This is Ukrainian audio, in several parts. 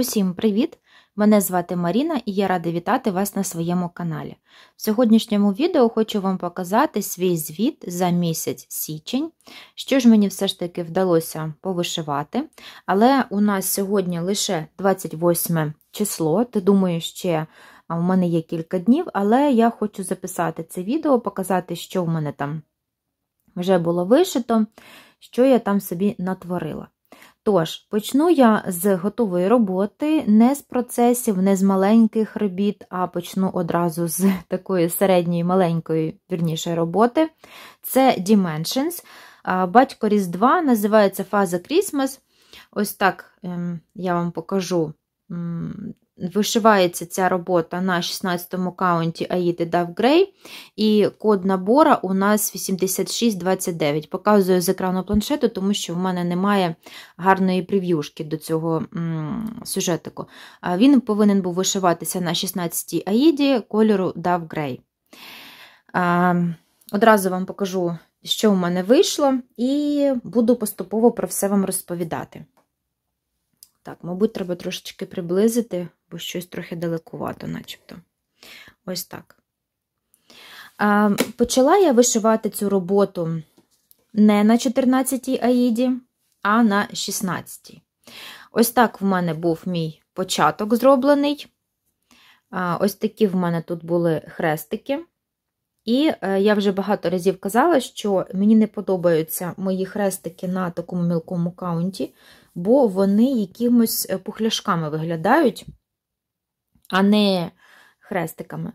Усім привіт! Мене звати Маріна і я рада вітати вас на своєму каналі. В сьогоднішньому відео хочу вам показати свій звіт за місяць січень, що ж мені все ж таки вдалося повишивати. Але у нас сьогодні лише 28 число, ти думаю, ще в мене є кілька днів, але я хочу записати це відео, показати, що в мене там вже було вишито, що я там собі натворила. Тож, почну я з готової роботи, не з процесів, не з маленьких робіт, а почну одразу з такої середньої маленької, вірніше, роботи. Це Dimensions. Батько Різдва називається Фаза Крісмас. Ось так ем, я вам покажу Вишивається ця робота на 16-му каунті Аїди Дав і код набора у нас 8629. Показую з екрану планшету, тому що в мене немає гарної прев'юшки до цього сюжетику. Він повинен був вишиватися на 16-й Аїді кольору Дав Одразу вам покажу, що в мене вийшло, і буду поступово про все вам розповідати. Так, мабуть, треба трошечки приблизити, бо щось трохи далекувато, начебто. Ось так. Почала я вишивати цю роботу не на 14-й аїді, а на 16-й. Ось так в мене був мій початок зроблений. Ось такі в мене тут були хрестики. І е, я вже багато разів казала, що мені не подобаються мої хрестики на такому мілкому каунті, бо вони якимось е, пухляшками виглядають, а не хрестиками.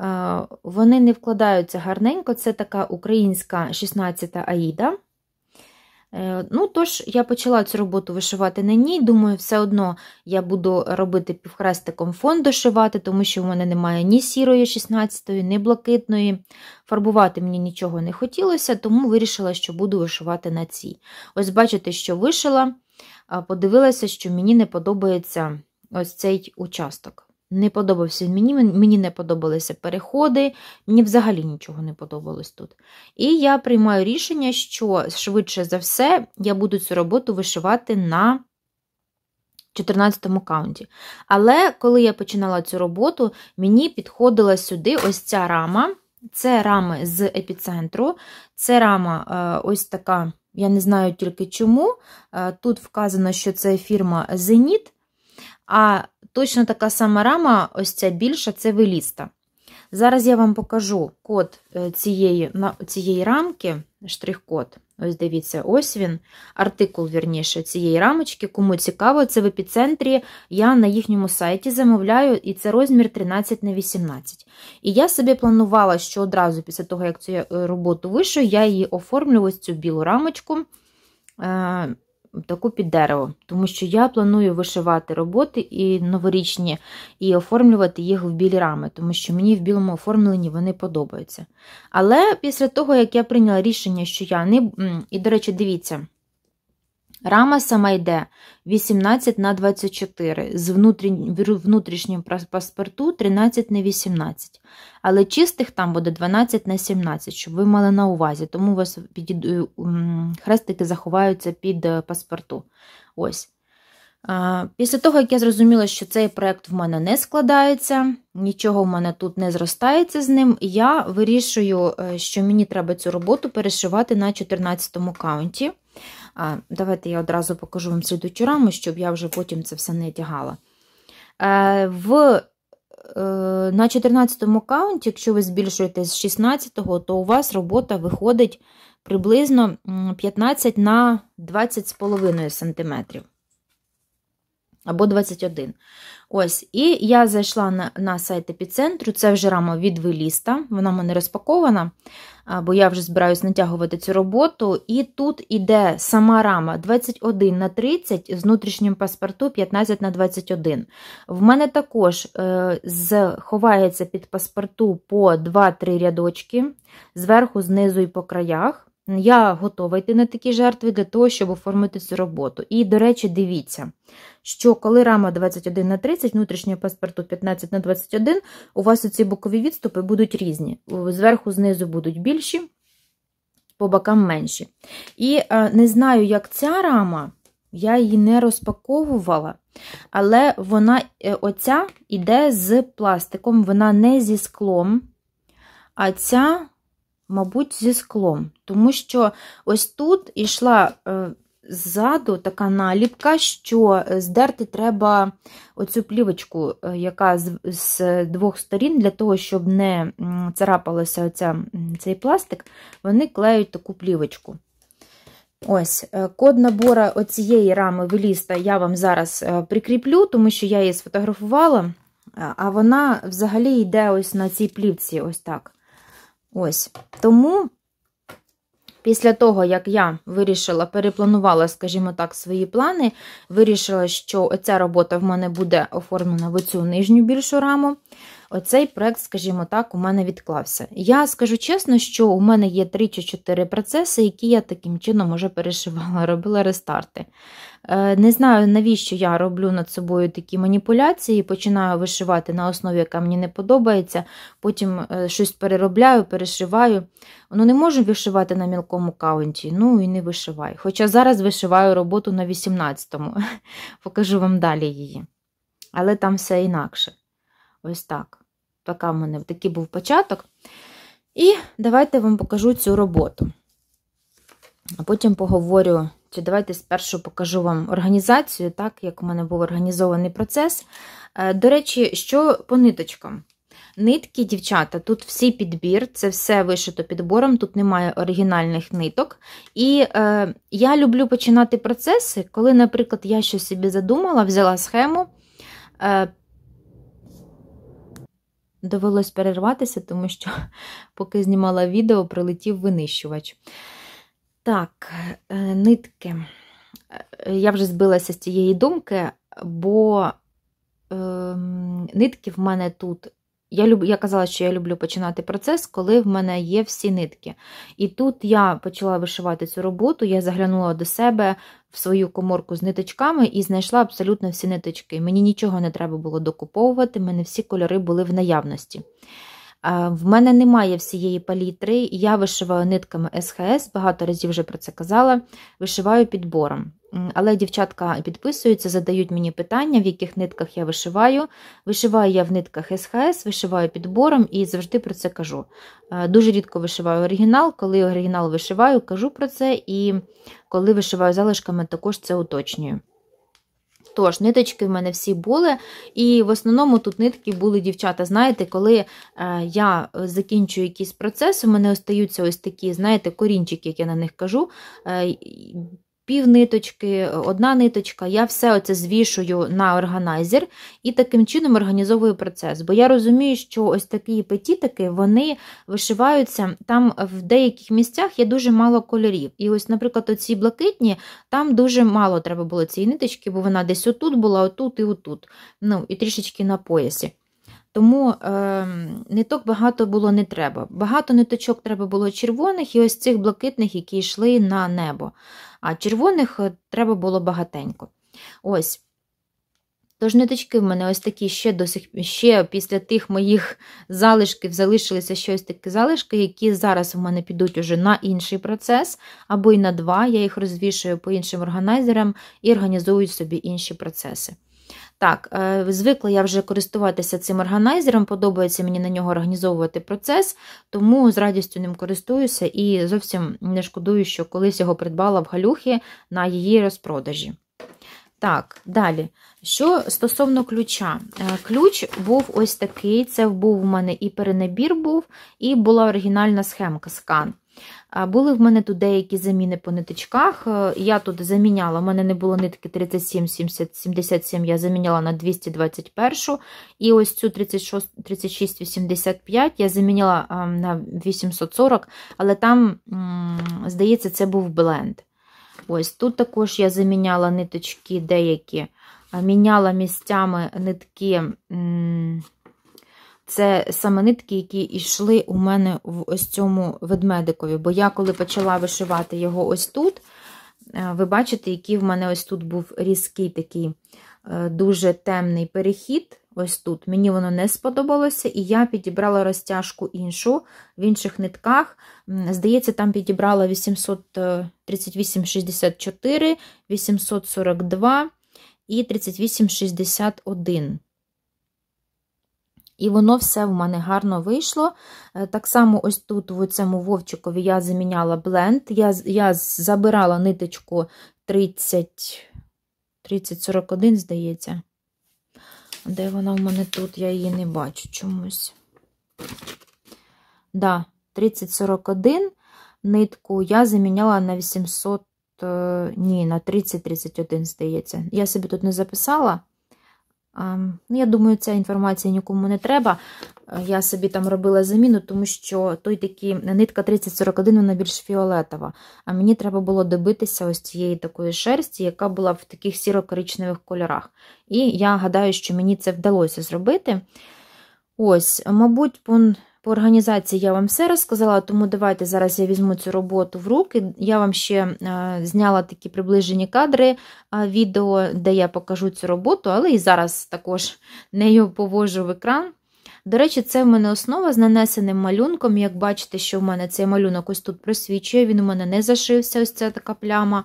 Е, вони не вкладаються гарненько, це така українська 16-та Аїда. Е, ну, тож, я почала цю роботу вишивати на ній. Думаю, все одно я буду робити півхрестиком фон дошивати, тому що в мене немає ні сірої, 16-ї, ні блакитної. Фарбувати мені нічого не хотілося, тому вирішила, що буду вишивати на цій. Ось бачите, що вишила подивилася, що мені не подобається ось цей участок. Не подобався мені, мені не подобалися переходи, мені взагалі нічого не подобалось тут. І я приймаю рішення, що швидше за все я буду цю роботу вишивати на 14 му каунті. Але коли я починала цю роботу, мені підходила сюди ось ця рама. Це рама з епіцентру, це рама е, ось така я не знаю тільки чому. Е, тут вказано, що це фірма Зеніт, а точно така сама рама, ось ця більша це Веліста. Зараз я вам покажу код е, цієї цієї рамки, штрих-код. Ось дивіться, ось він, артикул, вірніше, цієї рамочки. Кому цікаво, це в епіцентрі. Я на їхньому сайті замовляю, і це розмір 13 на 18. І я собі планувала, що одразу після того, як цю е, роботу вишу, я її оформлю ось цю білу рамочку. Е, таку під дерево, тому що я планую вишивати роботи і новорічні, і оформлювати їх в білі рами, тому що мені в білому оформленні вони подобаються. Але після того, як я прийняла рішення, що я не. І, до речі, дивіться. Рама сама йде 18 на 24 з внутрішнім паспорту 13 на 18. Але чистих там буде 12 на 17, щоб ви мали на увазі, тому у вас під, е, хрестики заховаються під е, паспорту. Ось. Після того, як я зрозуміла, що цей проєкт в мене не складається, нічого в мене тут не зростається з ним, я вирішую, е, що мені треба цю роботу перешивати на 14 му каунті. Давайте я одразу покажу вам слідучу раму, щоб я вже потім це все не тягала. Е, в е, на 14 му каунті, якщо ви збільшуєте з 16-го, то у вас робота виходить приблизно 15 на 20,5 см. Або 21. Ось, І я зайшла на на сайт епіцентру, це вже рама від Веліста, вона в мене розпакована бо я вже збираюся натягувати цю роботу. І тут іде сама рама 21 на 30 з внутрішнім паспорту 15 на 21. В мене також е, ховається під паспорту по 2-3 рядочки зверху, знизу і по краях. Я готова йти на такі жертви для того, щоб оформити цю роботу. І, до речі, дивіться, що коли рама 21 на 30, внутрішнього паспорту 15 на 21, у вас оці бокові відступи будуть різні. Зверху, знизу будуть більші, по бокам менші. І е, не знаю, як ця рама, я її не розпаковувала, але вона е, оця іде з пластиком, вона не зі склом. А ця мабуть, зі склом. Тому що ось тут йшла е, ззаду така наліпка, що е, здерти треба оцю плівочку, е, яка з, з двох сторін, для того, щоб не царапалося оця, цей пластик, вони клеють таку плівочку. Ось, Код набора оцієї рами Веліста я вам зараз прикріплю, тому що я її сфотографувала, а вона взагалі йде ось на цій плівці. ось так. Ось. Тому, після того, як я вирішила, перепланувала, скажімо так, свої плани, вирішила, що ця робота в мене буде оформлена в оцю нижню більшу раму. Оцей проект, скажімо так, у мене відклався. Я скажу чесно, що у мене є 3 чи 4 процеси, які я таким чином уже перешивала, робила рестарти. Е, не знаю, навіщо я роблю над собою такі маніпуляції, починаю вишивати на основі, яка мені не подобається, потім е, щось переробляю, перешиваю. Ну, не можу вишивати на мілкому каунті, ну і не вишивай. Хоча зараз вишиваю роботу на 18-му, покажу вам далі її. Але там все інакше. Ось так. Така в мене такий був початок. І давайте вам покажу цю роботу. А потім поговорю, чи давайте спершу покажу вам організацію, так, як в мене був організований процес. Е, до речі, що по ниточкам. Нитки, дівчата, тут всі підбір, це все вишито підбором, тут немає оригінальних ниток. І е, я люблю починати процеси, коли, наприклад, я щось собі задумала, взяла схему, е, Довелось перерватися, тому що, поки знімала відео, прилетів винищувач. Так, е, нитки. Е, я вже збилася з цієї думки, бо е, нитки в мене тут я люб... я казала, що я люблю починати процес, коли в мене є всі нитки. І тут я почала вишивати цю роботу, я заглянула до себе в свою коморку з ниточками і знайшла абсолютно всі ниточки. Мені нічого не треба було докуповувати, в мене всі кольори були в наявності. В мене немає всієї палітри, я вишиваю нитками СХС, багато разів вже про це казала. Вишиваю підбором. Але дівчатка підписуються, задають мені питання, в яких нитках я вишиваю. Вишиваю я в нитках СХС, вишиваю підбором і завжди про це кажу. Дуже рідко вишиваю оригінал, коли оригінал вишиваю, кажу про це, і коли вишиваю залишками, також це уточнюю. Тож, ниточки в мене всі були, і в основному тут нитки були дівчата. Знаєте, коли е, я закінчую якийсь процес, у мене остаються ось такі, знаєте, корінчики, як я на них кажу. Е, пів ниточки, е, одна ниточка. Я все оце звішую на органайзер і таким чином організовую процес. Бо я розумію, що ось такі петітики вони вишиваються там в деяких місцях є дуже мало кольорів. І ось, наприклад, оці блакитні, там дуже мало треба було цієї ниточки, бо вона десь отут була, отут і отут. Ну, і трішечки на поясі. Тому ем, е, ниток багато було не треба. Багато ниточок треба було червоних і ось цих блакитних, які йшли на небо. А червоних е, треба було багатенько. Ось. Тож ниточки в мене ось такі ще до сих ще після тих моїх залишків залишилися щось такі залишки, які зараз в мене підуть уже на інший процес, або й на два. Я їх розвішую по іншим органайзерам і організую собі інші процеси. Так, е, звикла я вже користуватися цим органайзером, подобається мені на нього організовувати процес, тому з радістю ним користуюся і зовсім не шкодую, що колись його придбала в галюхі на її розпродажі. Так, далі. Що стосовно ключа, е, ключ був ось такий: це був у мене і перенабір був, і була оригінальна схемка скан. Були в мене тут деякі заміни по ниточках. Е, я тут заміняла, в мене не було нитки 37, 70, 77, я заміняла на 221. І ось цю 36, 36 85 я заміняла е, на 840, але там, здається, це був бленд. Ось Тут також я заміняла ниточки деякі, е, міняла місцями нитки. Це саме нитки, які йшли у мене в ось цьому ведмедикові. Бо я коли почала вишивати його ось тут, е, ви бачите, який в мене ось тут був різкий такий е, дуже темний перехід. Ось тут. Мені воно не сподобалося, і я підібрала розтяжку іншу в інших нитках. Здається, там підібрала 838,64, 842 е, і 38,61. І воно все в мене гарно вийшло. Е, так само, ось тут, в цьому вовчикові, я заміняла бленд. Я я забирала ниточку 30, 41 здається. Де вона в мене тут? Я її не бачу чомусь. Да, 30-41 нитку я заміняла на 800, е, ні, на 30-31, здається. Я собі тут не записала. Ну, Я думаю, ця інформація нікому не треба. Е, я собі там робила заміну, тому що той такий нитка 3041 вона більш фіолетова. А мені треба було добитися ось цієї такої шерсті, яка була в таких сіро-коричневих кольорах. І я гадаю, що мені це вдалося зробити. Ось, мабуть, по організації я вам все розказала, тому давайте зараз я візьму цю роботу в руки. Я вам ще е, зняла такі приближені кадри е, відео, де я покажу цю роботу, але і зараз також нею повожу в екран. До речі, це в мене основа з нанесеним малюнком. Як бачите, що в мене цей малюнок ось тут просвічує, він у мене не зашився, ось ця така пляма.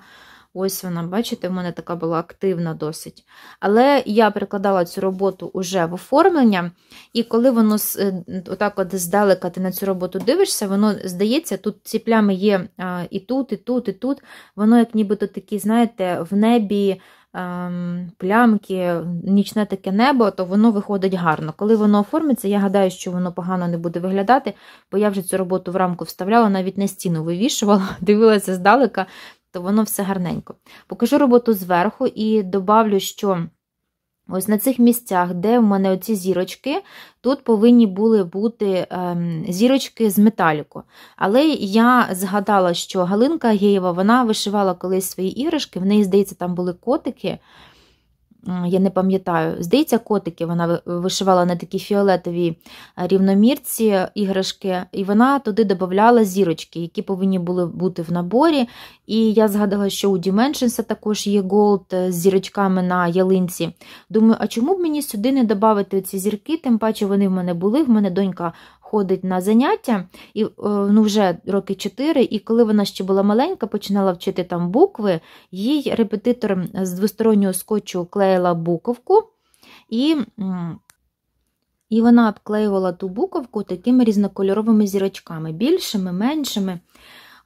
Ось вона, бачите, в мене така була активна досить. Але я прикладала цю роботу уже в оформлення, і коли воно е, отак от здалека ти на цю роботу дивишся, воно здається, тут ці плями є і тут, і тут, і тут. Воно, як нібито такі, знаєте, в небі. Ем, плямки, нічне таке небо, то воно виходить гарно. Коли воно оформиться, я гадаю, що воно погано не буде виглядати, бо я вже цю роботу в рамку вставляла, навіть на стіну вивішувала, дивилася здалека, то воно все гарненько. Покажу роботу зверху і добавлю, що. Ось на цих місцях, де в мене оці зірочки, тут повинні були бути ем, зірочки з металіку. Але я згадала, що Галинка Геєва вона вишивала колись свої іграшки, в неї, здається, там були котики я не пам'ятаю, здається, котики вона вишивала на такій фіолетовій е, рівномірці іграшки, і вона туди додавала зірочки, які повинні були бути в наборі. І я згадала, що у Dimensions також є голд е, з зірочками на ялинці. Думаю, а чому б мені сюди не додати ці зірки? Тим паче вони в мене були. В мене донька ходить на заняття, і е, ну вже роки 4, і коли вона ще була маленька, починала вчити там букви, їй репетитор з двостороннього скотчу клеїла буковку, і і вона обклеювала ту буковку такими різнокольоровими зірочками, більшими, меншими.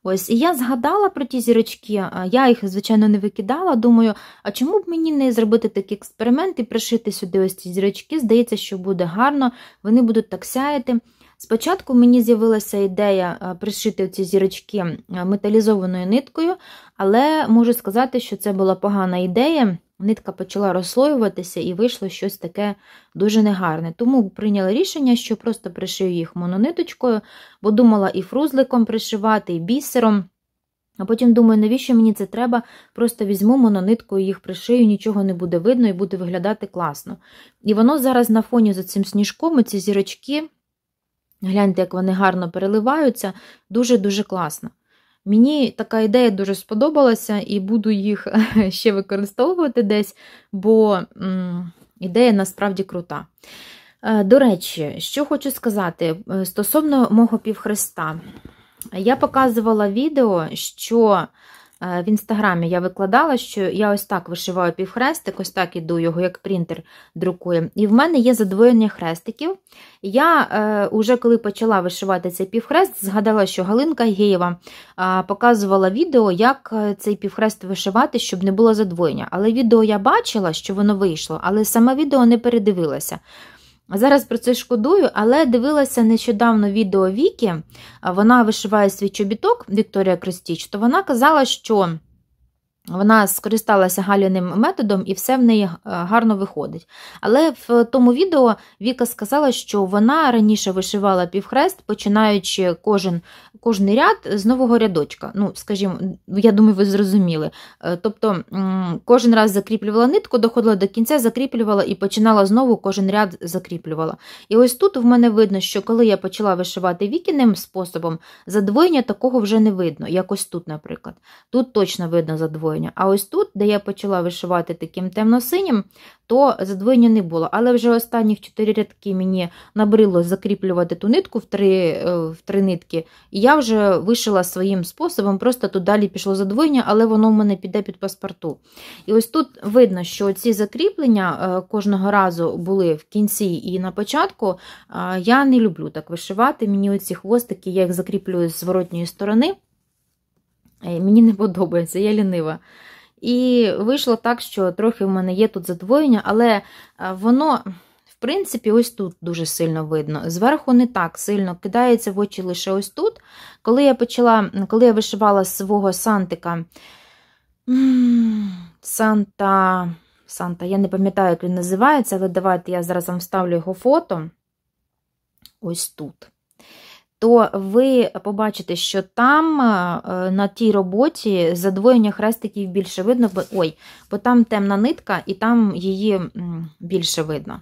Ось, і я згадала про ті зірочки, я їх, звичайно, не викидала. Думаю, а чому б мені не зробити такий експеримент і пришити сюди ось ці зірочки? Здається, що буде гарно, вони будуть так сяяти. Спочатку мені з'явилася ідея е, пришити ці зірочки е, металізованою ниткою, але можу сказати, що це була погана ідея. Нитка почала розслоюватися і вийшло щось таке дуже негарне. Тому прийняла рішення, що просто пришию їх монониточкою, бо думала і фрузликом пришивати, і бісером. А потім думаю, навіщо мені це треба? Просто візьму монониткою їх пришию, нічого не буде видно і буде виглядати класно. І воно зараз на фоні за цим сніжком, ці зірочки. Гляньте, як вони гарно переливаються, дуже-дуже класно. Мені така ідея дуже сподобалася, і буду їх ще використовувати десь, бо ідея насправді крута. Е, до речі, що хочу сказати е, стосовно мого півхреста, я показувала відео, що Е, в інстаграмі я викладала, що я ось так вишиваю півхрестик, ось так іду його, як принтер друкує. І в мене є задвоєння хрестиків. Я е, уже коли почала вишивати цей півхрест, згадала, що Галинка Геєва е, показувала відео, як е, цей півхрест вишивати, щоб не було задвоєння. Але відео я бачила, що воно вийшло, але саме відео не передивилася. Зараз про це шкодую, але дивилася нещодавно відео Вікі, вона вишиває свій чобіток Вікторія Крестіч, то вона казала, що вона скористалася галяним методом і все в неї е, гарно виходить. Але в тому відео Віка сказала, що вона раніше вишивала півхрест, починаючи кожен кожний ряд з нового рядочка. Ну, скажімо, я думаю, ви зрозуміли. Е, тобто кожен раз закріплювала нитку, доходила до кінця, закріплювала і починала знову кожен ряд закріплювала. І ось тут в мене видно, що коли я почала вишивати вікіним способом, задвоєння такого вже не видно, якось тут, наприклад. Тут точно видно задвоєння задвоєння. А ось тут, де я почала вишивати таким темно-синім, то задвоєння не було. Але вже останніх 4 рядки мені набрило закріплювати ту нитку в три е, в три нитки. І я вже вишила своїм способом, просто тут далі пішло задвоєння, але воно в мене піде під паспорту. І ось тут видно, що ці закріплення е, кожного разу були в кінці і на початку. Е, я не люблю так вишивати. Мені оці хвостики, я їх закріплюю з зворотньої сторони. Е, мені не подобається, я лінива. І вийшло так, що трохи в мене є тут задвоєння, але е, воно, в принципі, ось тут дуже сильно видно. Зверху не так сильно кидається в очі лише ось тут. Коли я почала, коли я вишивала свого Сантика. Санта. Санта, я не пам'ятаю, як він називається, але давайте я зараз вам вставлю його фото. Ось тут то ви побачите, що там е, е, на тій роботі задвоєння хрестиків більше видно, бо ой, бо там темна нитка, і там її більше видно.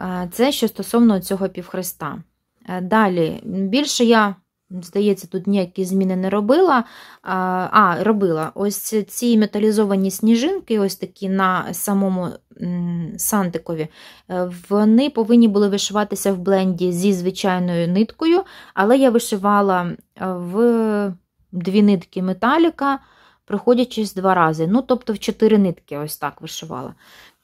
Е, це що стосовно цього півхреста. Далі, більше я, здається, тут ніякі зміни не робила. А, робила ось ці металізовані сніжинки, ось такі на самому Сандикові, е, Вони повинні були вишиватися в бленді зі звичайною ниткою, але я вишивала е, в дві нитки металіка, проходячись два рази. Ну, тобто в чотири нитки ось так вишивала.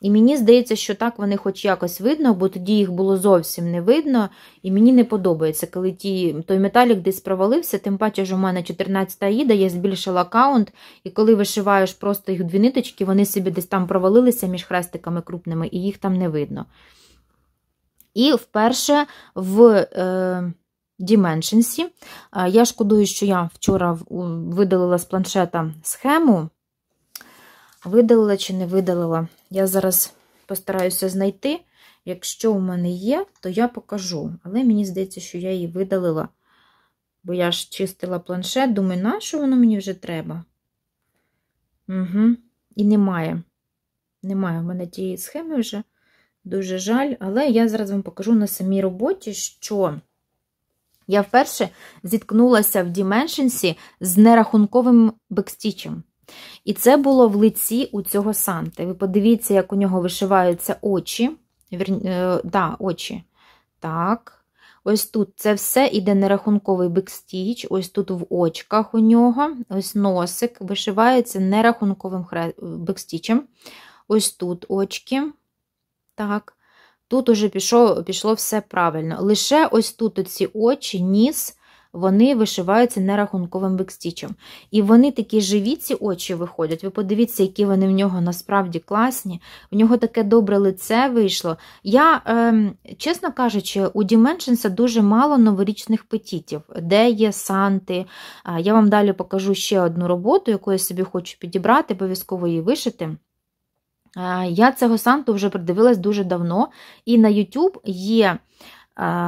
І мені здається, що так вони хоч якось видно, бо тоді їх було зовсім не видно, і мені не подобається, коли ті, той металік десь провалився, тим паче ж у мене 14-та їда, я збільшила аккаунт, і коли вишиваєш просто їх дві ниточки, вони собі десь там провалилися між хрестиками крупними, і їх там не видно. І вперше в. Е... Dimensions. Е, я шкодую, що я вчора видалила з планшета схему, видалила чи не видалила. Я зараз постараюся знайти. Якщо у мене є, то я покажу. Але мені здається, що я її видалила, бо я ж чистила планшет, думаю, на що воно мені вже треба? Угу. І немає. Немає в мене тієї схеми вже. Дуже жаль, але я зараз вам покажу на самій роботі, що я вперше зіткнулася в Dimensions з нерахунковим бекстічем. І це було в лиці у цього Санти. Ви подивіться, як у нього вишиваються очі. Вір... Е, да, очі. Так. Ось тут це все іде нерахунковий бекстіч, ось тут в очках у нього, ось носик, вишивається нерахунковим бекстічем. Ось тут очки. Так. Тут уже пішло пішло все правильно. Лише ось тут оці очі, ніс, вони вишиваються нерахунковим бекстічем. І вони такі живі, ці очі виходять. Ви подивіться, які вони в нього насправді класні. В нього таке добре лице вийшло. Я, е, чесно кажучи, у Dimensions дуже мало новорічних петітів, де є санти. Я вам далі покажу ще одну роботу, яку я собі хочу підібрати, обов'язково її вишити. Я цього санту вже придивилась дуже давно, і на YouTube є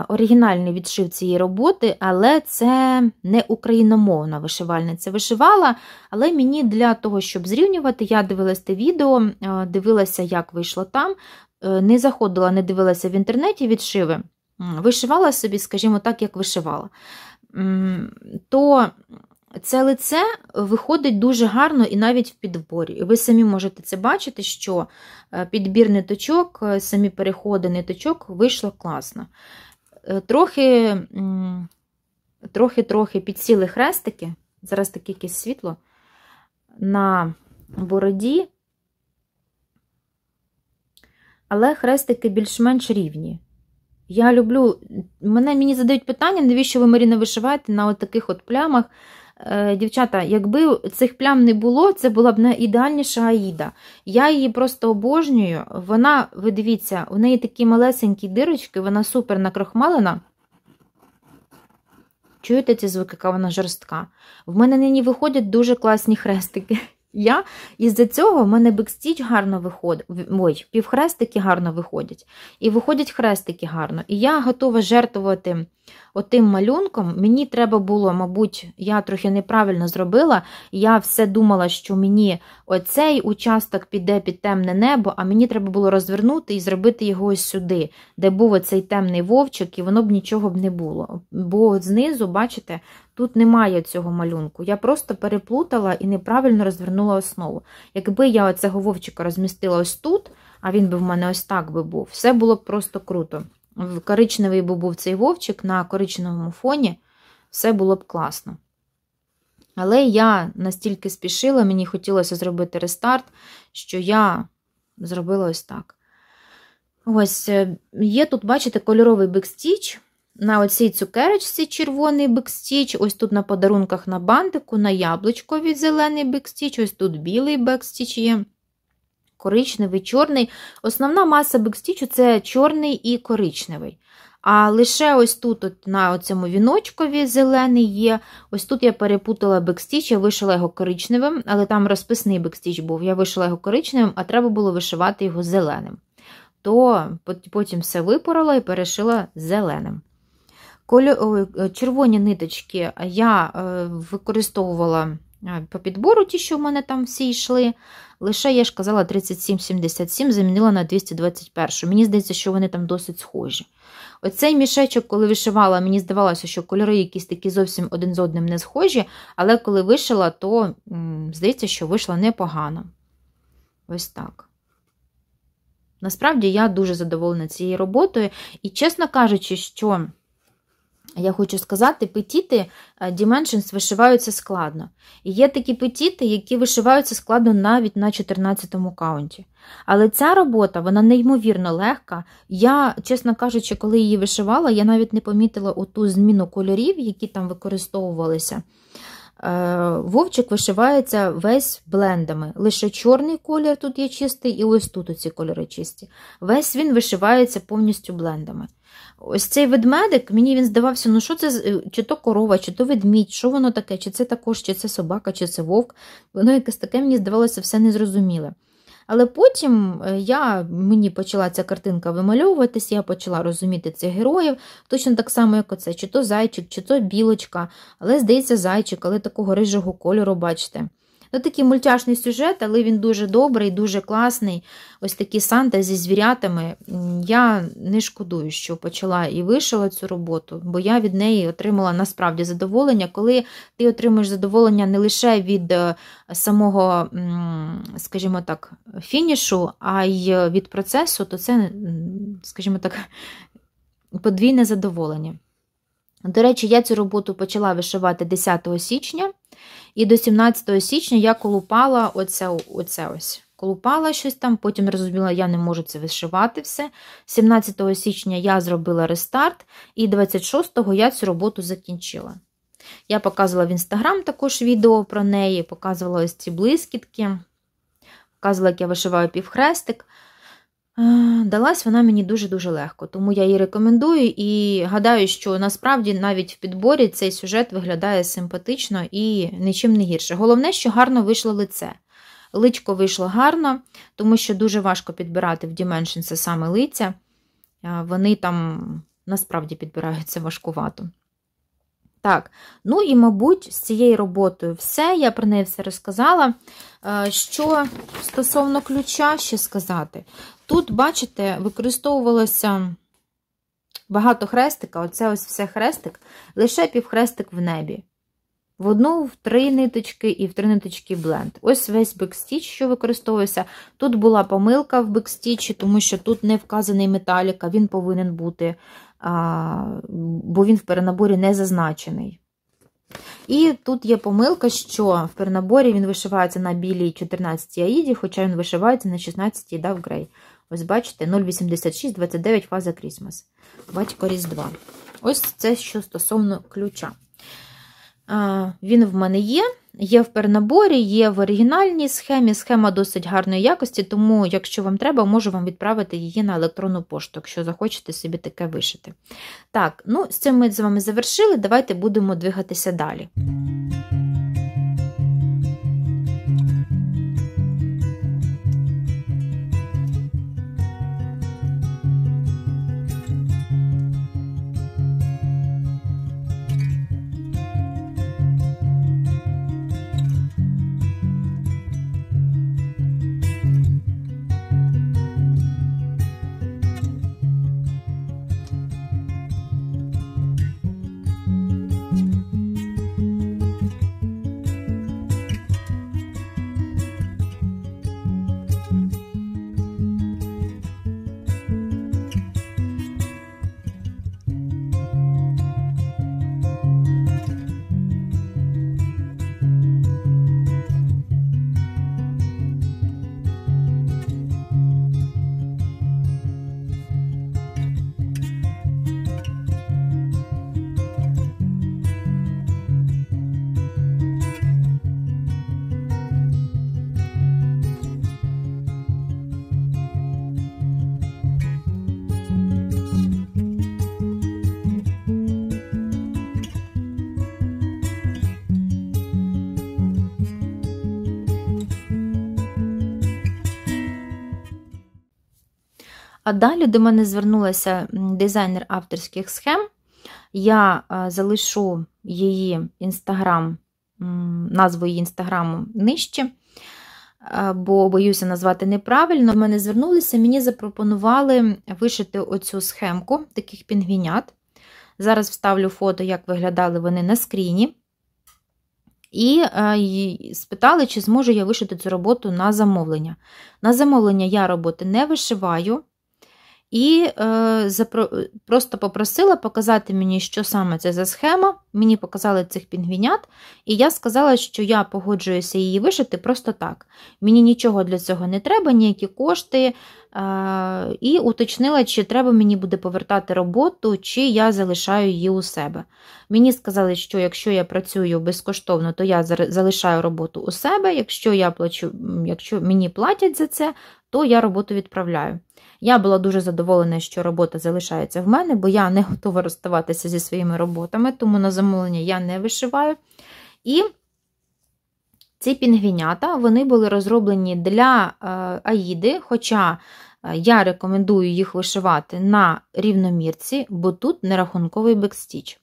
оригінальний відшив цієї роботи, але це не україномовна вишивальниця вишивала. Але мені для того, щоб зрівнювати, я дивилася те відео, е, дивилася, як вийшло там. Е, не заходила, не дивилася в інтернеті відшиви, вишивала собі, скажімо так, як вишивала. То це лице виходить дуже гарно і навіть в підборі. І ви самі можете це бачити, що е, підбір ниточок, е, самі переходи ниточок вийшло класно. Е, трохи трохи трохи підсіли хрестики, зараз таке якесь світло на бороді, але хрестики більш-менш рівні. Я люблю, мене мені задають питання, навіщо ви Маріна вишиваєте на от таких от плямах. Е, дівчата, якби цих плям не було, це була б найідеальніша Аїда. Я її просто обожнюю. Вона, ви дивіться, у неї такі малесенькі дирочки, вона супер накрохмалена. Чуєте ці звуки, яка вона жорстка? В мене нині виходять дуже класні хрестики. Я Із-за цього в мене бекстіч гарно виходить. Ой, півхрестики гарно виходять. І виходять хрестики гарно. І я готова жертвувати. Отим малюнком мені треба було, мабуть, я трохи неправильно зробила. Я все думала, що мені оцей участок піде під темне небо, а мені треба було розвернути і зробити його ось сюди, де був оцей темний вовчик, і воно б нічого б не було. Бо знизу, бачите, тут немає цього малюнку. Я просто переплутала і неправильно розвернула основу. Якби я оцього вовчика розмістила ось тут, а він би в мене ось так би був, все було б просто круто в коричневий би був цей вовчик на коричневому фоні, все було б класно. Але я настільки спішила, мені хотілося зробити рестарт, що я зробила ось так. Ось, е, є тут, бачите, кольоровий бекстіч. На оцій цукерочці червоний бекстіч, ось тут на подарунках на бантику, на яблучко зелений бекстіч, ось тут білий бекстіч є коричневий, чорний. Основна маса бекстічу це чорний і коричневий. А лише ось тут, от на цьому віночкові зелений є. Ось тут я перепутала бекстіч, я вишила його коричневим, але там розписний бекстіч був. Я вишила його коричневим, а треба було вишивати його зеленим. То потім все випорола і перешила зеленим. Червоні ниточки я е, використовувала по підбору, ті, що в мене там всі йшли. Лише я ж казала 37,77 замінила на 221. Мені здається, що вони там досить схожі. Оцей мішечок, коли вишивала, мені здавалося, що кольори якісь такі зовсім один з одним не схожі, але коли вишила, то здається, що вийшла непогано. Ось так. Насправді я дуже задоволена цією роботою. І, чесно кажучи, що. Я хочу сказати, петіти е, Dimensions вишиваються складно. І є такі петіти, які вишиваються складно навіть на 14 му каунті. Але ця робота, вона неймовірно легка. Я, чесно кажучи, коли її вишивала, я навіть не помітила оту зміну кольорів, які там використовувалися. Е, Вовчик вишивається весь блендами. Лише чорний колір тут є чистий, і ось тут ці кольори чисті. Весь він вишивається повністю блендами. Ось цей ведмедик, мені він здавався, ну що це е, чи то корова, чи то ведмідь, що воно таке, чи це також, чи це собака, чи це вовк. Воно якесь таке, мені здавалося, все незрозуміле. Але потім е, я, мені почала ця картинка вимальовуватись, я почала розуміти цих героїв, точно так само, як оце, чи то зайчик, чи то білочка, але, здається, зайчик, але такого рижого кольору, бачите. Ну, такий мультяшний сюжет, але він дуже добрий, дуже класний. Ось такі Санта зі звірятами. Я не шкодую, що почала і вишила цю роботу, бо я від неї отримала насправді задоволення, коли ти отримуєш задоволення не лише від е, самого, скажімо так, фінішу, а й е, від процесу, то це, скажімо так, подвійне задоволення. До речі, я цю роботу почала вишивати 10 січня. І до 17 січня я колупала оце, оце ось. Колупала щось там, потім розуміла, я не можу це вишивати все. 17 січня я зробила рестарт, і 26-го я цю роботу закінчила. Я показувала в інстаграм також відео про неї, показувала ось ці блискітки, показувала, як я вишиваю півхрестик. Далась вона мені дуже-дуже легко, тому я її рекомендую і гадаю, що насправді навіть в підборі цей сюжет виглядає симпатично і нічим не гірше. Головне, що гарно вийшло лице. Личко вийшло гарно, тому що дуже важко підбирати в Dimensions саме лиця. Вони там насправді підбираються важкувато. Так, ну і, мабуть, з цією роботою все. Я про неї все розказала. Що стосовно ключа ще сказати, Тут, бачите, використовувалося багато хрестика, оце ось все хрестик, лише півхрестик в небі. В одну, в три ниточки і в три ниточки бленд. Ось весь бекстіч, що використовується. Тут була помилка в бекстічі, тому що тут не вказаний металіка, він повинен бути, бо він в перенаборі не зазначений. І тут є помилка, що в перенаборі він вишивається на білій 14 аїді, хоча він вишивається на 16 да, грей. Ось, бачите, 0,86, 29 фаза Крісмас. Батько Різдва. Ось це що стосовно ключа. Він в мене є. Є в пернаборі, є в оригінальній схемі. Схема досить гарної якості, тому, якщо вам треба, можу вам відправити її на електронну пошту, якщо захочете собі таке вишити. Так, ну з цим ми з вами завершили. Давайте будемо двигатися далі. А далі до мене звернулася дизайнер авторських схем. Я е, залишу її інстаграм, назву її інстаграму нижче, е, бо боюся назвати неправильно. В мене звернулися, мені запропонували вишити оцю схемку таких пінгвінят. Зараз вставлю фото, як виглядали вони на скріні. І е, спитали, чи зможу я вишити цю роботу на замовлення. На замовлення я роботи не вишиваю. І е, запро... просто попросила показати мені, що саме це за схема. Мені показали цих пінгвінят, і я сказала, що я погоджуюся її вишити просто так. Мені нічого для цього не треба, ніякі кошти. Е, і уточнила, чи треба мені буде повертати роботу, чи я залишаю її у себе. Мені сказали, що якщо я працюю безкоштовно, то я залишаю роботу у себе. Якщо я плачу, якщо мені платять за це, то я роботу відправляю. Я була дуже задоволена, що робота залишається в мене, бо я не готова розставатися зі своїми роботами, тому на замовлення я не вишиваю. І ці пінгвінята вони були розроблені для е, Аїди, хоча е, я рекомендую їх вишивати на рівномірці, бо тут нерахунковий бекстіч.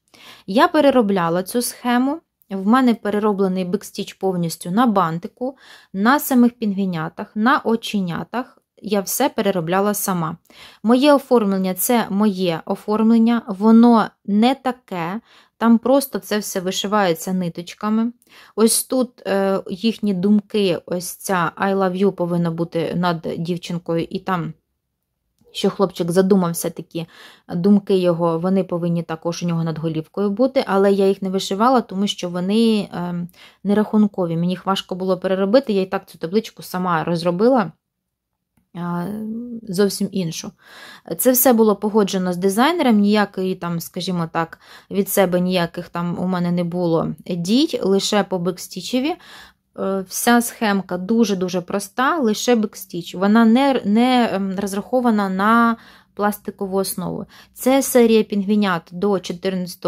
Я переробляла цю схему. В мене перероблений бекстіч повністю на бантику, на самих пінгвінятах, на оченятах, я все переробляла сама. Моє оформлення це моє оформлення, воно не таке. Там просто це все вишивається ниточками. Ось тут е, їхні думки, ось ця I love you повинна бути над дівчинкою, і там, що хлопчик задумався такі думки його, вони повинні також у нього над голівкою бути, але я їх не вишивала, тому що вони е, нерахункові. Мені їх важко було переробити, я і так цю табличку сама розробила зовсім іншу. Це все було погоджено з дизайнером, ніякої там, скажімо так, від себе ніяких там у мене не було дій, лише по бекстічеві. Е, вся схемка дуже-дуже проста, лише бекстіч. Вона не, не ем, розрахована на пластикову основу. Це серія пінгвінят до 14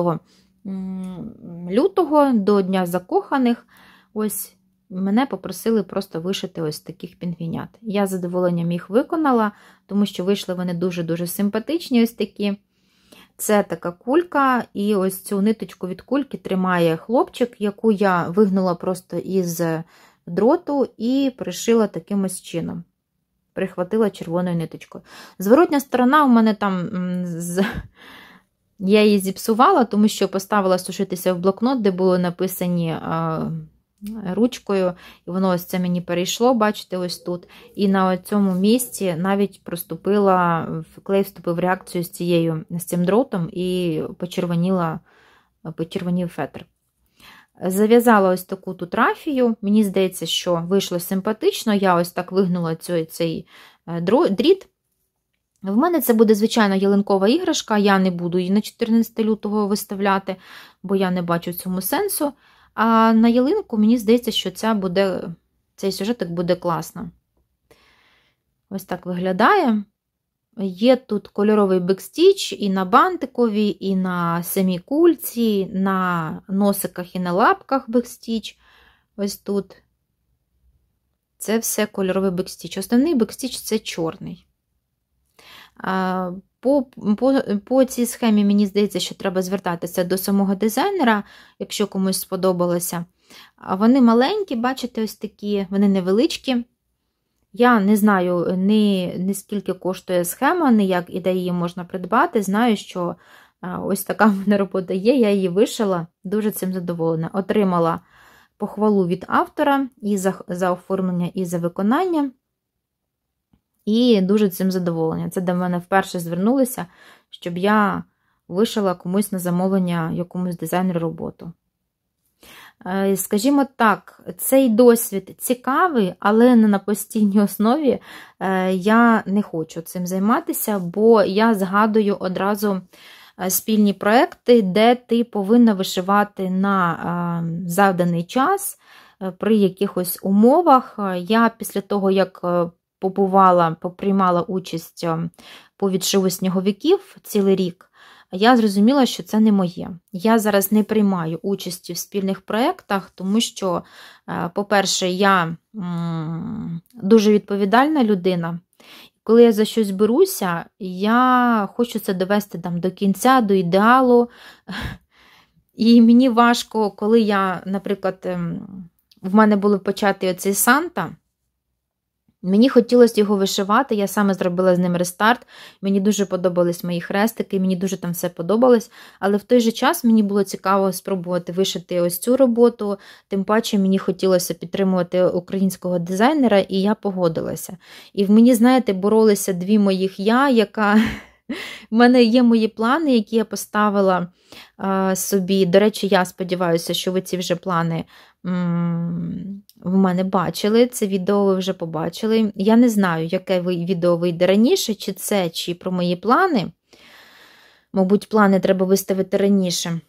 лютого, до Дня Закоханих. Ось мене попросили просто вишити ось таких пінгвінят. Я з задоволенням їх виконала, тому що вийшли вони дуже-дуже симпатичні, ось такі. Це така кулька, і ось цю ниточку від кульки тримає хлопчик, яку я вигнула просто із дроту і пришила таким ось чином. Прихватила червоною ниточкою. Зворотня сторона у мене там з. Я її зіпсувала, тому що поставила сушитися в блокнот, де були написані ручкою, і воно ось це мені перейшло, бачите, ось тут. І на цьому місці навіть проступила, клей вступив в реакцію з цією, з цим дротом і почервоніла, почервонів фетр. Зав'язала ось таку тут рафію, мені здається, що вийшло симпатично. Я ось так вигнула цей, цей дріт. В мене це буде, звичайно, ялинкова іграшка, я не буду її на 14 лютого виставляти, бо я не бачу цьому сенсу. А на ялинку, мені здається, що ця буде, цей сюжетик буде класно. Ось так виглядає. Є тут кольоровий бекстіч і на бантикові, і на самій кульці, на носиках і на лапках бекстіч. Ось тут. Це все кольоровий бекстіч. Основний бекстіч це чорний. По по, по цій схемі мені здається, що треба звертатися до самого дизайнера, якщо комусь сподобалося. Вони маленькі, бачите, ось такі, вони невеличкі. Я не знаю ні, ні скільки коштує схема, ні як і де її можна придбати. Знаю, що ось така в мене робота є, я її вишила, дуже цим задоволена. Отримала похвалу від автора і за, за оформлення, і за виконання. І дуже цим задоволення. Це до мене вперше звернулися, щоб я вишила комусь на замовлення якомусь дизайнеру роботу. Е, скажімо так, цей досвід цікавий, але не на постійній основі е, я не хочу цим займатися, бо я згадую одразу е, спільні проекти, де ти повинна вишивати на завданий час при якихось умовах. Я після того, як побувала, поприймала участь е, по відшиву сніговиків цілий рік, я зрозуміла, що це не моє. Я зараз не приймаю участі в спільних проєктах, тому що, е, по-перше, я дуже відповідальна людина. Коли я за щось беруся, я хочу це довести там до кінця, до ідеалу. І мені важко, коли я, наприклад, ем, в мене були почати оцей Санта, Мені хотілося його вишивати, я саме зробила з ним рестарт. Мені дуже подобались мої хрестики, мені дуже там все подобалось. Але в той же час мені було цікаво спробувати вишити ось цю роботу, тим паче мені хотілося підтримувати українського дизайнера, і я погодилася. І в мені, знаєте, боролися дві моїх я, яка. В мене є мої плани, які я поставила е, собі. До речі, я сподіваюся, що ви ці вже плани в мене бачили. Це відео ви вже побачили. Я не знаю, яке відео вийде раніше, чи це, чи про мої плани. Мабуть, плани треба виставити раніше.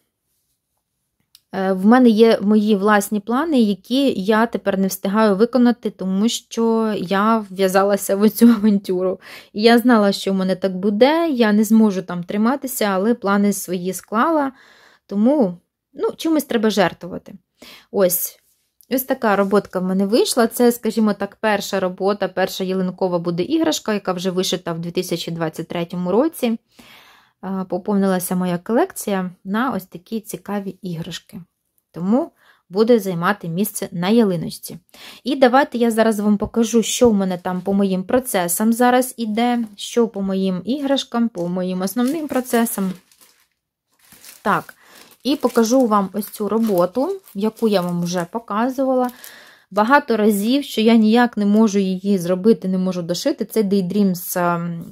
Е, в мене є мої власні плани, які я тепер не встигаю виконати, тому що я вв'язалася в цю авантюру. І я знала, що в мене так буде, я не зможу там триматися, але плани свої склала. Тому ну, чимось треба жертвувати. Ось ось така роботка в мене вийшла. Це, скажімо так, перша робота, перша ялинкова буде іграшка, яка вже вишита в 2023 році поповнилася моя колекція на ось такі цікаві іграшки. Тому буде займати місце на ялиночці. І давайте я зараз вам покажу, що в мене там по моїм процесам зараз іде, що по моїм іграшкам, по моїм основним процесам. Так, і покажу вам ось цю роботу, яку я вам вже показувала багато разів, що я ніяк не можу її зробити, не можу дошити. Це Daydreams ем,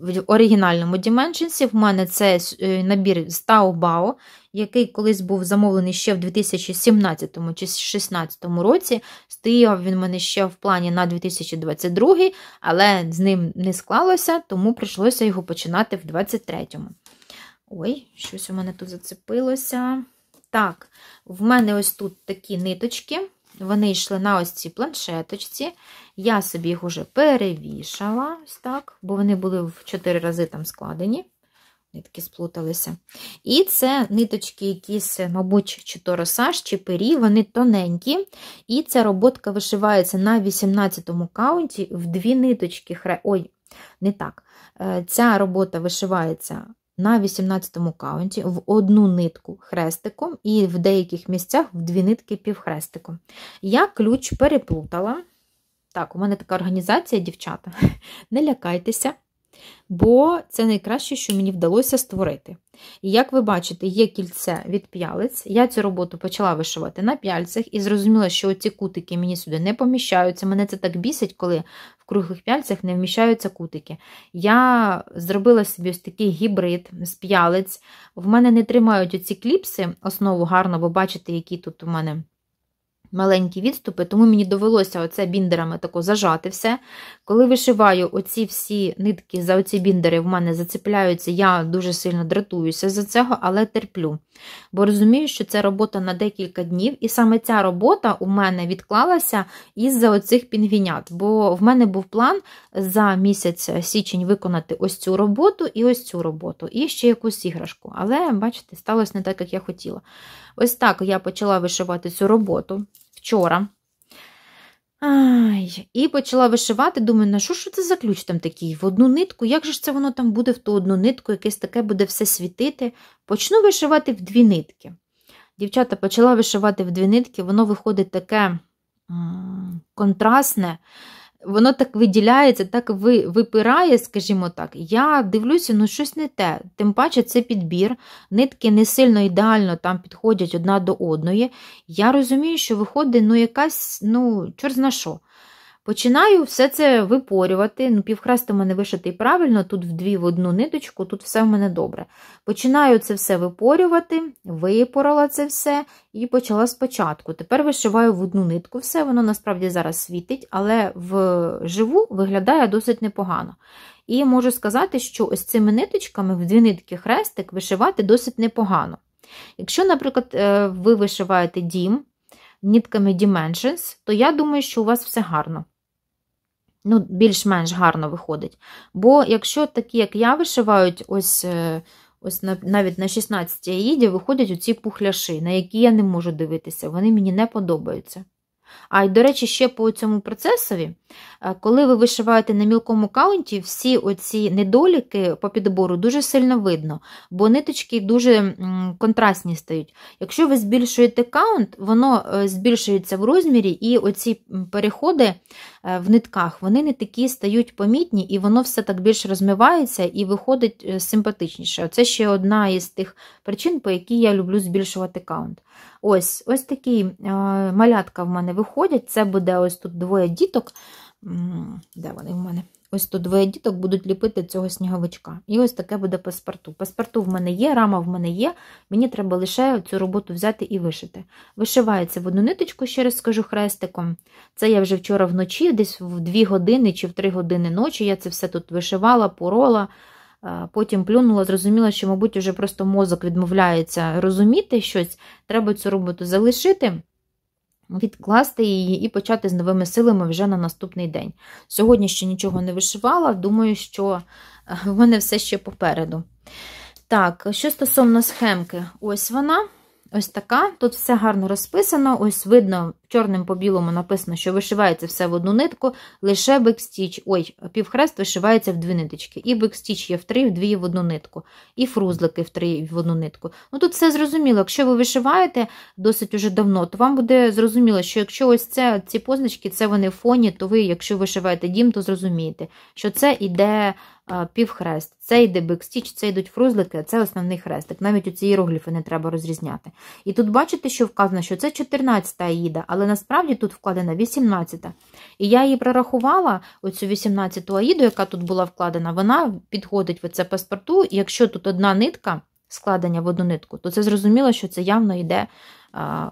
в оригінальному Діменшенсі. В мене це е, набір з Taobao, який колись був замовлений ще в 2017 чи 2016 році. Стояв він в мене ще в плані на 2022, але з ним не склалося, тому прийшлося його починати в 2023-му. Ой, щось у мене тут зацепилося. Так, в мене ось тут такі ниточки. Вони йшли на ось ці планшеточці. Я собі їх уже перевішала, ось так, бо вони були в чотири рази там складені. Вони сплуталися. І це ниточки, якісь, мабуть, чи то росаж, чи пері, вони тоненькі. І ця роботка вишивається на 18-му каунті в дві ниточки. Ой, не так. Е, ця робота вишивається на 18-му каунті в одну нитку хрестиком, і в деяких місцях в дві нитки півхрестиком. Я ключ переплутала. Так, у мене така організація, дівчата. Не лякайтеся бо це найкраще, що мені вдалося створити. І як ви бачите, є кільце від п'ялець, Я цю роботу почала вишивати на п'яльцях і зрозуміла, що оці кутики мені сюди не поміщаються. Мене це так бісить, коли в круглих п'яльцях не вміщаються кутики. Я зробила собі ось такий гібрид з п'ялиць. В мене не тримають оці кліпси, основу гарно, бо бачите, які тут у мене маленькі відступи, тому мені довелося оце біндерами тако зажати все. Коли вишиваю оці всі нитки за оці біндери, в мене заціпляються, я дуже сильно дратуюся за цього, але терплю. Бо розумію, що це робота на декілька днів, і саме ця робота у мене відклалася із-за оцих пінгвінят. Бо в мене був план за місяць е, січень виконати ось цю роботу і ось цю роботу, і ще якусь іграшку. Але, бачите, сталося не так, як я хотіла. Ось так я почала вишивати цю роботу вчора. Ай, І почала вишивати, думаю, на що ж це за ключ там такий? В одну нитку, як же ж це воно там буде в ту одну нитку, якесь таке буде все світити. Почну вишивати в дві нитки. Дівчата почала вишивати в дві нитки, воно виходить таке контрастне. Воно так виділяється, так ви, випирає, скажімо так, я дивлюся, ну щось не те. Тим паче, це підбір, нитки не сильно ідеально там підходять одна до одної. Я розумію, що виходить ну якась, ну, чорт зна що. Починаю все це випорювати. Ну, півхрест у мене вишитий правильно, тут вдві в одну ниточку, тут все в мене добре. Починаю це все випорювати, випорола це все і почала спочатку. Тепер вишиваю в одну нитку все, воно насправді зараз світить, але вживу виглядає досить непогано. І можу сказати, що ось цими ниточками в дві нитки хрестик вишивати досить непогано. Якщо, наприклад, е, ви вишиваєте дім нитками Dimensions, то я думаю, що у вас все гарно ну, більш-менш гарно виходить. Бо якщо такі, як я, вишивають, ось е, ось навіть на 16 аїді виходять оці пухляши, на які я не можу дивитися, вони мені не подобаються. А й, до речі, ще по цьому процесові, е, коли ви вишиваєте на мілкому каунті, всі оці недоліки по підбору дуже сильно видно, бо ниточки дуже контрастні стають. Якщо ви збільшуєте каунт, воно е, збільшується в розмірі, і оці переходи е, в нитках вони не такі стають помітні, і воно все так більш розмивається і виходить симпатичніше. Це ще одна із тих причин, по якій я люблю збільшувати каунт. Ось ось такі е, малятка в мене виходять. Це буде ось тут двоє діток. Де вони в мене? Ось тут двоє діток будуть ліпити цього сніговичка. І ось таке буде паспорту. Паспорту в мене є, рама в мене є. Мені треба лише цю роботу взяти і вишити. Вишивається в одну ниточку, ще раз скажу, хрестиком. Це я вже вчора вночі, десь в дві години чи в три години ночі. Я це все тут вишивала, порола. Потім плюнула, зрозуміла, що, мабуть, вже просто мозок відмовляється розуміти щось, треба цю роботу залишити. Відкласти її і почати з новими силами вже на наступний день. Сьогодні ще нічого не вишивала, думаю, що е, в мене все ще попереду. Так, що стосовно схемки, ось вона ось така. Тут все гарно розписано. Ось видно, чорним по білому написано, що вишивається все в одну нитку, лише бекстіч. Ой, півхрест вишивається в дві ниточки. І бекстіч є в три, в дві в одну нитку, і фрузлики в три в одну нитку. Ну тут все зрозуміло. Якщо ви вишиваєте досить уже давно, то вам буде зрозуміло, що якщо ось це, ці позначки, це вони в фоні, то ви, якщо вишиваєте дім, то зрозумієте, що це іде. Е, півхрест. Це йде бекстіч, це йдуть фрузлики, це основний хрестик. Навіть оці іерогліфи не треба розрізняти. І тут бачите, що вказано, що це 14-та аїда, але насправді тут вкладена 18-та. І я її прорахувала, оцю 18-ту аїду, яка тут була вкладена, вона підходить в це паспорту. якщо тут одна нитка складення в одну нитку, то це зрозуміло, що це явно йде.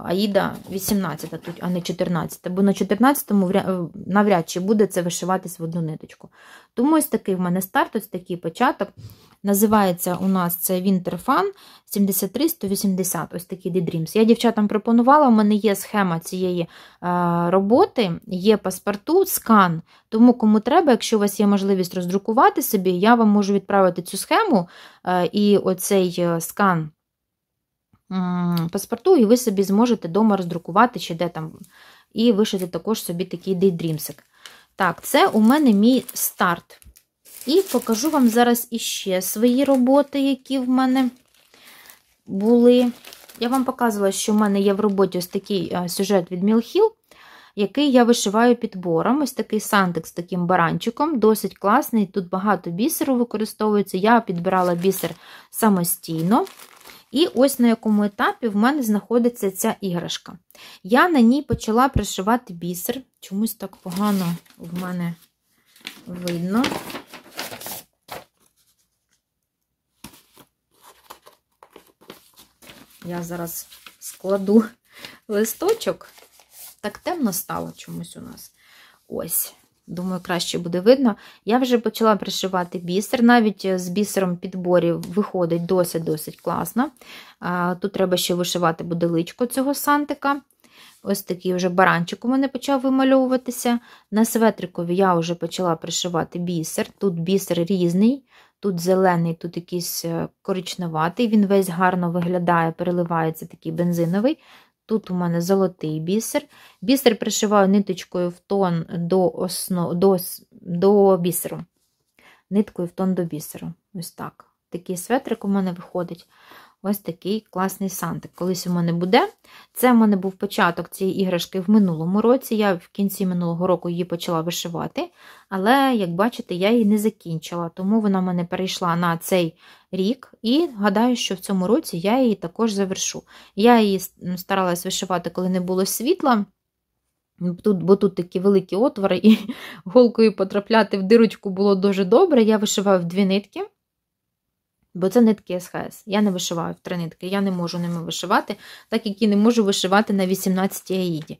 Аїда 18 тут, а не 14, бо на 14-му е, навряд чи буде це вишиватись в одну ниточку. Тому ось такий в мене старт, ось такий початок. Називається у нас це Вінтерфан 73-180, ось такий Dreams. Я дівчатам пропонувала, у мене є схема цієї е, роботи, є паспорту, скан. Тому, кому треба, якщо у вас є можливість роздрукувати собі, я вам можу відправити цю схему е, і оцей скан паспорту, і ви собі зможете дома роздрукувати, чи де там, і вишити також собі такий дейдрімсик. Так, це у мене мій старт. І покажу вам зараз іще свої роботи, які в мене були. Я вам показувала, що в мене є в роботі ось такий е, сюжет від Мілхіл, який я вишиваю підбором. Ось такий сандик з таким баранчиком, досить класний. Тут багато бісеру використовується. Я підбирала бісер самостійно. І ось на якому етапі в мене знаходиться ця іграшка. Я на ній почала пришивати бісер. Чомусь так погано в мене видно. Я зараз складу листочок. Так темно стало чомусь у нас. Ось. Думаю, краще буде видно. Я вже почала пришивати бісер. Навіть е, з бісером підборів виходить досить-досить класно. Тут треба ще вишивати будиличку цього сантика. Ось такий вже баранчик у мене почав вимальовуватися. На светрикові я вже почала пришивати бісер. Тут бісер різний, тут зелений, тут якийсь е, коричневатий, він весь гарно виглядає, переливається такий бензиновий. Тут у мене золотий бісер. Бісер пришиваю ниточкою в тон до осно... до... до бісеру. Ниткою в тон до бісеру. Ось так. Такий светрик у мене виходить ось такий класний сантик. Колись у мене буде. Це в мене був початок цієї іграшки в минулому році. Я в кінці минулого року її почала вишивати, але, як бачите, я її не закінчила, тому вона в мене перейшла на цей рік, і гадаю, що в цьому році я її також завершу. Я її старалась вишивати, коли не було світла. Тут, Бо тут такі великі отвори, і голкою потрапляти в дирочку було дуже добре. Я вишиваю в дві нитки. Бо це нитки СХС. Я не вишиваю в три нитки, я не можу ними вишивати, так як і не можу вишивати на 18 аїді.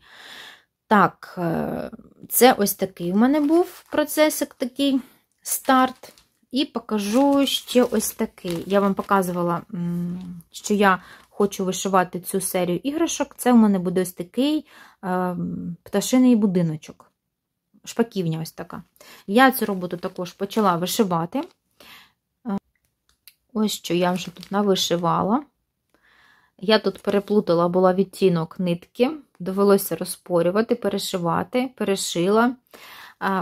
Так, е, це ось такий у мене був процесик, такий старт. І покажу ще ось такий. Я вам показувала, що я хочу вишивати цю серію іграшок. Це у мене буде ось такий е, пташиний будиночок. Шпаківня ось така. Я цю роботу також почала вишивати. Ось що я вже тут навишивала. Я тут переплутала була відтінок нитки, довелося розпорювати, перешивати, перешила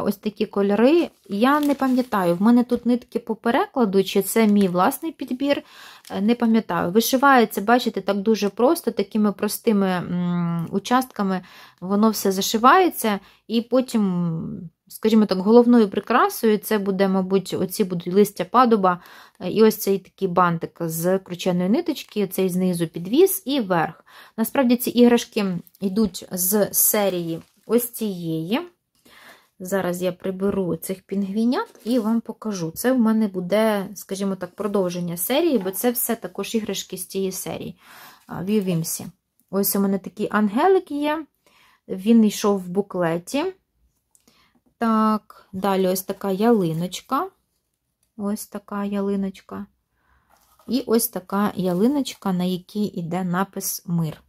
ось такі кольори. Я не пам'ятаю, в мене тут нитки по перекладу, чи це мій власний підбір, е, не пам'ятаю. Вишивається, бачите, так дуже просто, такими простими участками воно все зашивається, і потім скажімо так, головною прикрасою це буде, мабуть, оці будуть листя падуба, е, і ось цей такий бантик з крученої ниточки, цей знизу підвіз і верх. Насправді, ці іграшки йдуть з серії ось цієї. Зараз я приберу цих пінгвінят і вам покажу. Це в мене буде, скажімо так, продовження серії, бо це все також іграшки з цієї серії в Ювімсі. Ось у мене такий ангелик є, він йшов в буклеті. Так, далі ось така ялиночка. Ось така ялиночка. І ось така ялиночка, на якій йде напис Мир.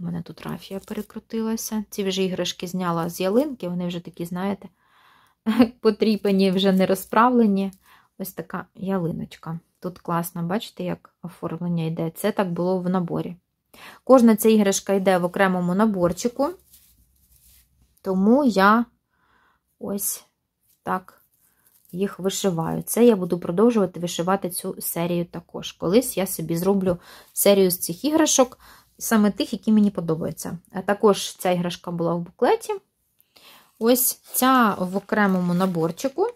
У мене тут рафія перекрутилася. Ці вже іграшки зняла з ялинки, вони вже такі, знаєте, потріпані, вже не розправлені. Ось така ялиночка. Тут класно, бачите, як оформлення йде. Це так було в наборі. Кожна ця іграшка йде в окремому наборчику, тому я Ось так їх вишиваю. Це я буду продовжувати вишивати цю серію також. Колись я собі зроблю серію з цих іграшок, саме тих, які мені подобаються. А також ця іграшка була в буклеті. Ось ця в окремому наборчику.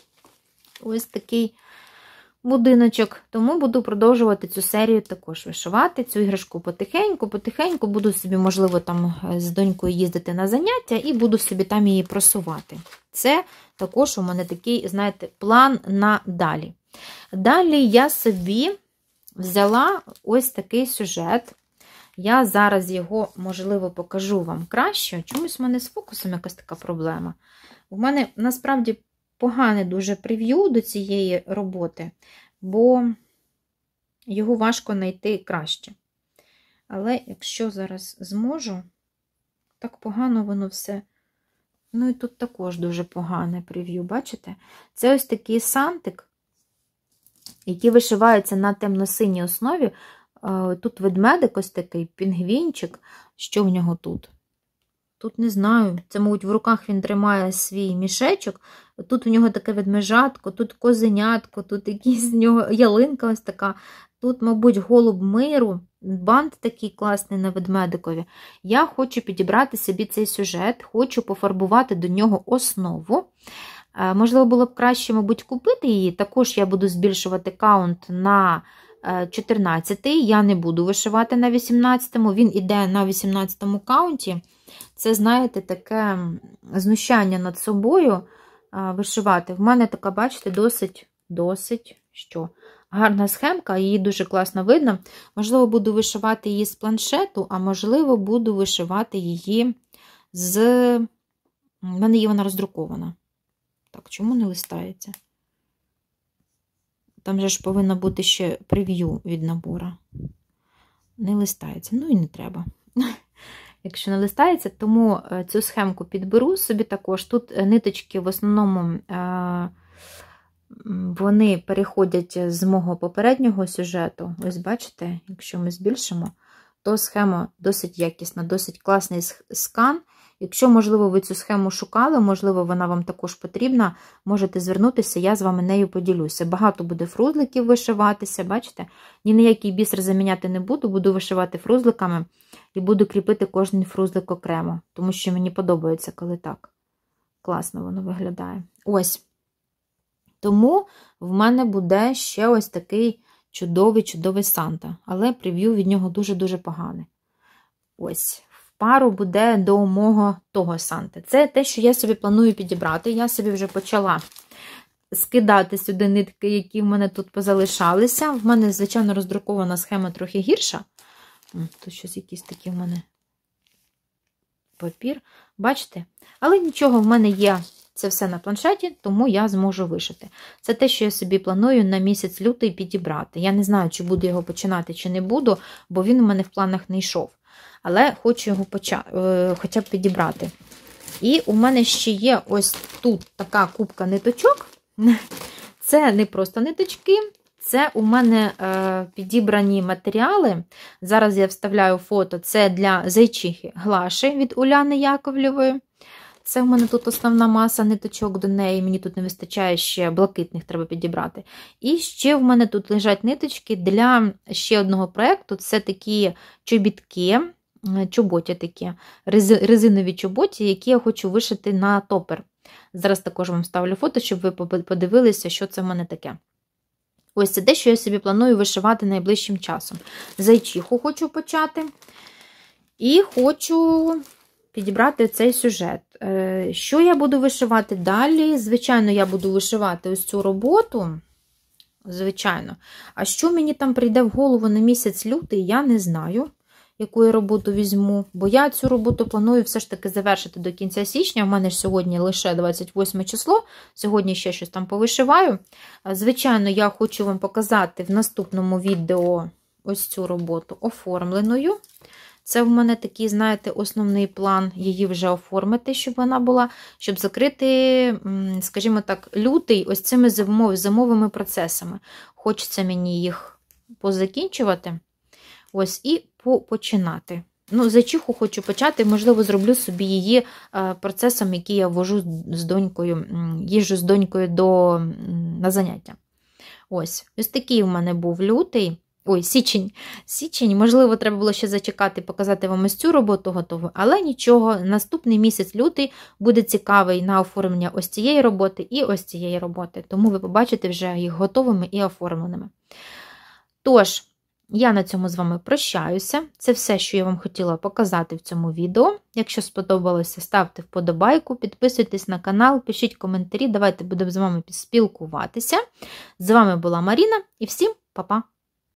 Ось такий будиночок, тому буду продовжувати цю серію також вишивати, цю іграшку потихеньку, потихеньку буду собі, можливо, там е, з донькою їздити на заняття і буду собі там її просувати. Це також у мене такий, знаєте, план на далі. Далі я собі взяла ось такий сюжет. Я зараз його, можливо, покажу вам краще. Чомусь в мене з фокусом якась така проблема. У мене насправді погане дуже прев'ю до цієї роботи, бо його важко знайти краще. Але якщо зараз зможу, так погано воно все. Ну, і тут також дуже погане прев'ю, бачите? Це ось такий сантик, який вишивається на темно-синій основі. Е, тут ведмедик ось такий, пінгвінчик, що в нього тут? Тут не знаю. Це, мабуть, в руках він тримає свій мішечок. Тут у нього таке ведмежатко, тут козенятко, тут якісь нього ялинка ось така. Тут, мабуть, голуб миру, бант такий класний на ведмедикові. Я хочу підібрати собі цей сюжет, хочу пофарбувати до нього основу. Е, можливо, було б краще, мабуть, купити її. Також я буду збільшувати каунт на 14 е, й я не буду вишивати на 18-му, він іде на 18-му каунті. Це, знаєте, таке знущання над собою вишивати. В мене така, бачите, досить, досить що. Гарна схемка, її дуже класно видно. Можливо, буду вишивати її з планшету, а можливо, буду вишивати її з. У мене є вона роздрукована. Так, чому не листається? Там же ж повинно бути ще прев'ю від набора. Не листається, ну і не треба якщо не листається, тому е, цю схемку підберу собі також. Тут е, ниточки в основному е, вони переходять з мого попереднього сюжету. Ось, бачите, якщо ми збільшимо, то схема досить якісна, досить класний скан. Якщо, можливо, ви цю схему шукали, можливо, вона вам також потрібна, можете звернутися, я з вами нею поділюся. Багато буде фрузликів вишиватися, бачите? Ні на який бісер заміняти не буду, буду вишивати фрузликами і буду кріпити кожен фрузлик окремо, тому що мені подобається, коли так. Класно воно виглядає. Ось. Тому в мене буде ще ось такий чудовий-чудовий Санта, але прев'ю від нього дуже-дуже погане. Ось. в Пару буде до мого того санта. Це те, що я собі планую підібрати. Я собі вже почала скидати сюди нитки, які в мене тут позалишалися. В мене, звичайно, роздрукована схема трохи гірша, Тут щось якийсь такий в мене папір. Бачите? Але нічого в мене є. Це все на планшеті, тому я зможу вишити. Це те, що я собі планую на місяць лютий підібрати. Я не знаю, чи буду його починати, чи не буду, бо він у мене в планах не йшов. Але хочу його поча... Е, хоча б підібрати. І у мене ще є ось тут така кубка ниточок. Це не просто ниточки, це у мене е, підібрані матеріали. Зараз я вставляю фото. Це для зайчихи Глаші від Уляни Яковлєвої. Це у мене тут основна маса ниточок до неї, мені тут не вистачає ще блакитних, треба підібрати. І ще в мене тут лежать ниточки для ще одного проєкту. Це такі чобітки, е, чоботі такі, резинові чоботі, які я хочу вишити на топер. Зараз також вам ставлю фото, щоб ви подивилися, що це в мене таке. Ось це те, що я собі планую вишивати найближчим часом. Зайчиху хочу почати. І хочу підібрати цей сюжет. Е, що я буду вишивати далі? Звичайно, я буду вишивати ось цю роботу. Звичайно. А що мені там прийде в голову на місяць лютий, я не знаю яку я роботу візьму, бо я цю роботу планую все ж таки завершити до кінця січня. У мене ж сьогодні лише 28 число, сьогодні ще щось там повишиваю. Е, звичайно, я хочу вам показати в наступному відео ось цю роботу оформленою. Це в мене такий, знаєте, основний план її вже оформити, щоб вона була, щоб закрити, скажімо так, лютий ось цими зимовими процесами. Хочеться мені їх позакінчувати. Ось, і починати. Ну, зачіху хочу почати, можливо, зроблю собі її е, процесом, який я ввожу з донькою, їжу з донькою до, на заняття. Ось, ось такий в мене був лютий. Ой, січень. Січень, можливо, треба було ще зачекати, показати вам ось цю роботу готову, але нічого, наступний місяць лютий буде цікавий на оформлення ось цієї роботи і ось цієї роботи. Тому ви побачите вже їх готовими і оформленими. Тож. Я на цьому з вами прощаюся. Це все, що я вам хотіла показати в цьому відео. Якщо сподобалося, ставте вподобайку, підписуйтесь на канал, пишіть коментарі, давайте будемо з вами спілкуватися. З вами була Маріна і всім па-па!